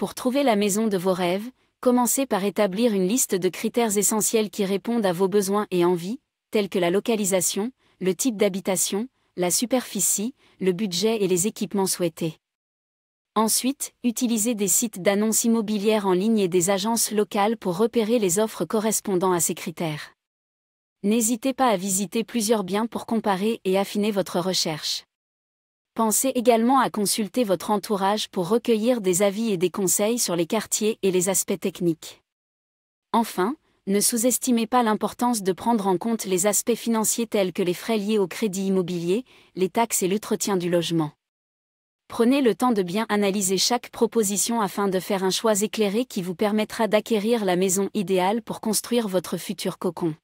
Pour trouver la maison de vos rêves, commencez par établir une liste de critères essentiels qui répondent à vos besoins et envies, tels que la localisation, le type d'habitation, la superficie, le budget et les équipements souhaités. Ensuite, utilisez des sites d'annonces immobilières en ligne et des agences locales pour repérer les offres correspondant à ces critères. N'hésitez pas à visiter plusieurs biens pour comparer et affiner votre recherche. Pensez également à consulter votre entourage pour recueillir des avis et des conseils sur les quartiers et les aspects techniques. Enfin, ne sous-estimez pas l'importance de prendre en compte les aspects financiers tels que les frais liés au crédit immobilier, les taxes et l'entretien du logement. Prenez le temps de bien analyser chaque proposition afin de faire un choix éclairé qui vous permettra d'acquérir la maison idéale pour construire votre futur cocon.